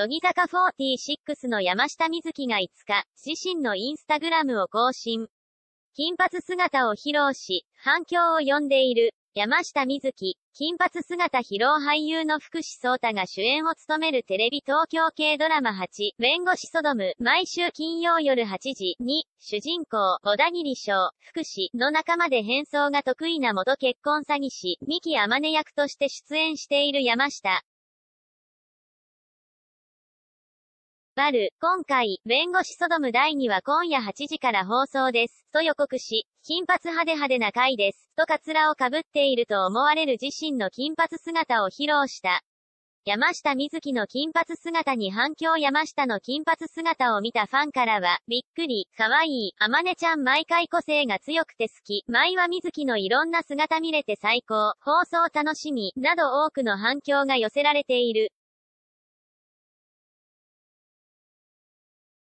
乃木坂46の山下美月が5日、自身のインスタグラムを更新。金髪姿を披露し、反響を呼んでいる、山下美月、金髪姿披露俳優の福士蒼太が主演を務めるテレビ東京系ドラマ8、弁護士ソドム、毎週金曜夜8時に、主人公、小田切翔、福士の仲間で変装が得意な元結婚詐欺師、三木天音役として出演している山下ある。今回、弁護士ソドム第2話今夜8時から放送です。と予告し、金髪派手派手な回です。とカツラをかぶっていると思われる自身の金髪姿を披露した。山下美月の金髪姿に反響山下の金髪姿を見たファンからは、びっくり、かわいい、あまねちゃん毎回個性が強くて好き、舞は美月のいろんな姿見れて最高、放送楽しみ、など多くの反響が寄せられている。